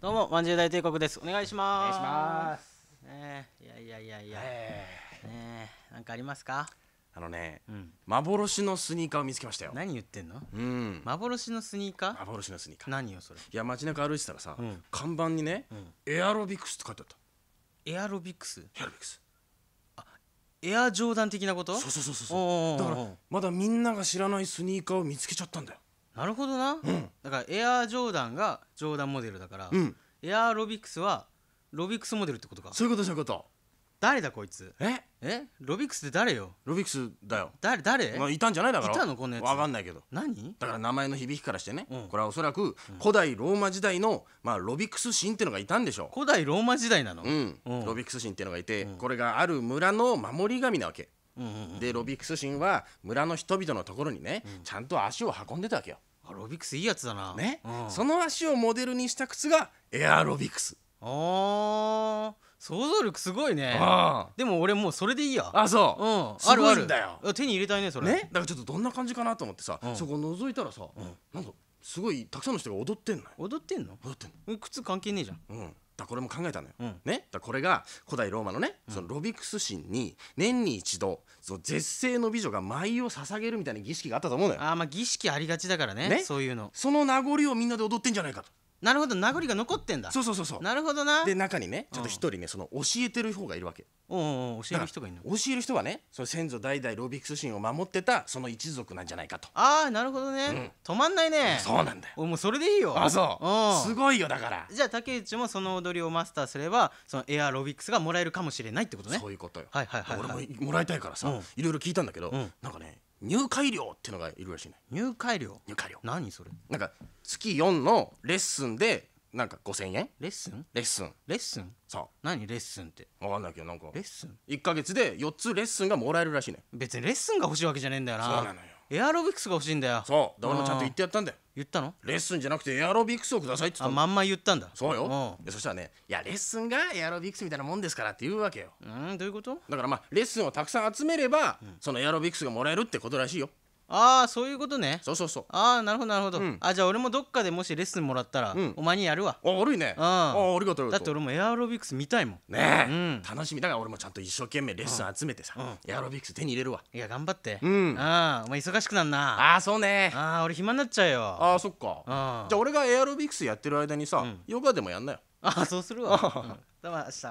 どうも、まんじゅう大帝国です。お願いします。お願いします。ねいやいやいやいや。えー、ねなんかありますかあのね、うん、幻のスニーカーを見つけましたよ。何言ってんの？うん、幻のスニーカー？幻のスニーカー。何よそれ？いや街中歩いてたらさ、うん、看板にね、エアロビクスって書いてあった。エアロビクス？エアロビクス。あ、エアジョーダン的なこと？そうそうそうそう。だからまだみんなが知らないスニーカーを見つけちゃったんだよ。なるほどな、うん、だからエアージョーダンがジョーダンモデルだから、うん、エアーロビックスはロビックスモデルってことかそういうことそういうこと誰だこいつええロビックスって誰よロビックスだよ誰誰、まあ、いたんじゃないだからいたのこやつ分かんないけど何だから名前の響きからしてね、うん、これはおそらく古代ローマ時代の、まあ、ロビックス神ってのがいたんでしょう古代ローマ時代なのうん、ロビクス神ってのがいて、これがある村の守り神なわけ、うんうんうん、でロビックス神は村の人々のところにね、ちゃんと足を運んでたわけよアロビクスいいやつだなね、うん、その足をモデルにした靴がエアロビクスああ想像力すごいねでも俺もうそれでいいやあそううんあるあるだよ手に入れたいねそれねだからちょっとどんな感じかなと思ってさ、うん、そこ覗いたらさ、うん、なんかすごいたくさんの人が踊ってんの踊ってんの踊ってんの靴関係ねえじゃんうんだこれも考えたのよ、うん、ね、だこれが古代ローマのねそのロビクス神に年に一度その絶世の美女が舞を捧げるみたいな儀式があったと思うのよあまあ儀式ありがちだからね、ね、そういうのその名残をみんなで踊ってんじゃないかとなるほど名残が残ってんだそうそうそうそうなるほどなで中にねちょっと一人ね、その教えてる方がいるわけおうおう教える人がいるの教える人はねその先祖代々ロビックス神を守ってたその一族なんじゃないかとああなるほどね、うん、止まんないねそうなんだよもうそれでいいよあそうすごいよだからじゃあ竹内もその踊りをマスターすればそのエアロビックスがもらえるかもしれないってことねそういうことよはいはいはい、はい、俺ももらいたいからさ、いろいろ聞いたんだけど、うん、なんかね入会料っていうのがいるらしいね入会料入会料何それなんか月4のレッスンでなんか5000円レッスンレッスンレッスンそう何レッスンって分かんないけどなんかレッスン1か月で4つレッスンがもらえるらしいね別にレッスンが欲しいわけじゃねえんだよなそうなのよエアロビクスが欲しいんだよそうだからちゃんと言ってやったんだよ言ったのレッスンじゃなくてエアロビクスをくださいって言ったあまんま言ったんだそうよそしたらねいやレッスンがエアロビクスみたいなもんですからって言うわけようんどういうことだからまあレッスンをたくさん集めれば、うん、そのエアロビクスがもらえるってことらしいよああそういうことねそうそうそうああなるほどなるほど、うんあじゃあ俺もどっかでもしレッスンもらったら、うんお前にやるわあ悪いねああありがとうありだって俺もエアロビクス見たいもんねえ、うん楽しみだから俺もちゃんと一生懸命レッスン集めてさ、エアロビクス手に入れるわいや頑張ってうんああお前忙しくなんなああそうねあー俺暇になっちゃうよああそっかあじゃあ俺がエアロビクスやってる間にさ、ヨガでもやんなよああそうするわ、うん、どうも明日明日